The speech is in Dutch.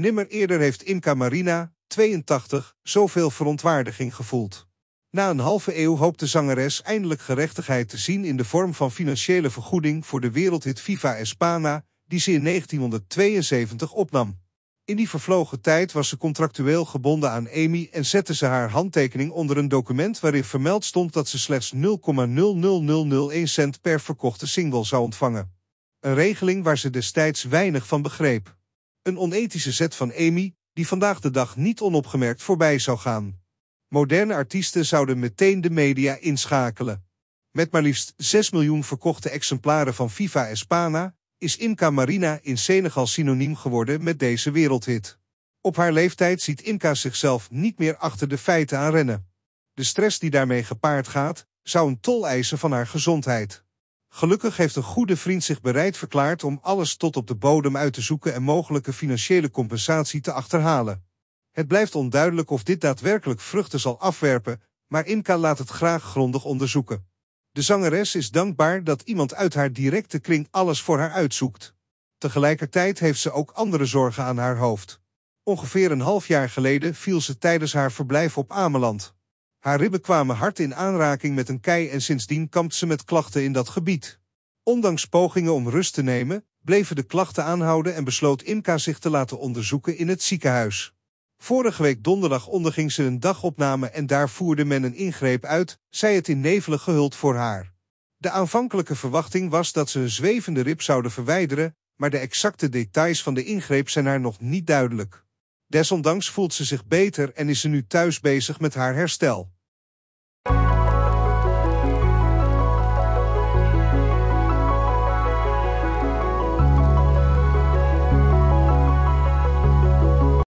Nimmer eerder heeft Imca Marina, 82, zoveel verontwaardiging gevoeld. Na een halve eeuw hoopt de zangeres eindelijk gerechtigheid te zien in de vorm van financiële vergoeding voor de wereldhit Viva Espana, die ze in 1972 opnam. In die vervlogen tijd was ze contractueel gebonden aan Amy en zette ze haar handtekening onder een document waarin vermeld stond dat ze slechts 0,00001 cent per verkochte single zou ontvangen. Een regeling waar ze destijds weinig van begreep. Een onethische zet van Amy, die vandaag de dag niet onopgemerkt voorbij zou gaan. Moderne artiesten zouden meteen de media inschakelen. Met maar liefst 6 miljoen verkochte exemplaren van FIFA Espana is Inca Marina in Senegal synoniem geworden met deze wereldhit. Op haar leeftijd ziet Inca zichzelf niet meer achter de feiten aan rennen. De stress die daarmee gepaard gaat, zou een tol eisen van haar gezondheid. Gelukkig heeft een goede vriend zich bereid verklaard om alles tot op de bodem uit te zoeken en mogelijke financiële compensatie te achterhalen. Het blijft onduidelijk of dit daadwerkelijk vruchten zal afwerpen, maar Imka laat het graag grondig onderzoeken. De zangeres is dankbaar dat iemand uit haar directe kring alles voor haar uitzoekt. Tegelijkertijd heeft ze ook andere zorgen aan haar hoofd. Ongeveer een half jaar geleden viel ze tijdens haar verblijf op Ameland. Haar ribben kwamen hard in aanraking met een kei en sindsdien kampt ze met klachten in dat gebied. Ondanks pogingen om rust te nemen, bleven de klachten aanhouden en besloot Imka zich te laten onderzoeken in het ziekenhuis. Vorige week donderdag onderging ze een dagopname en daar voerde men een ingreep uit, zij het in nevelen gehuld voor haar. De aanvankelijke verwachting was dat ze een zwevende rib zouden verwijderen, maar de exacte details van de ingreep zijn haar nog niet duidelijk. Desondanks voelt ze zich beter en is ze nu thuis bezig met haar herstel.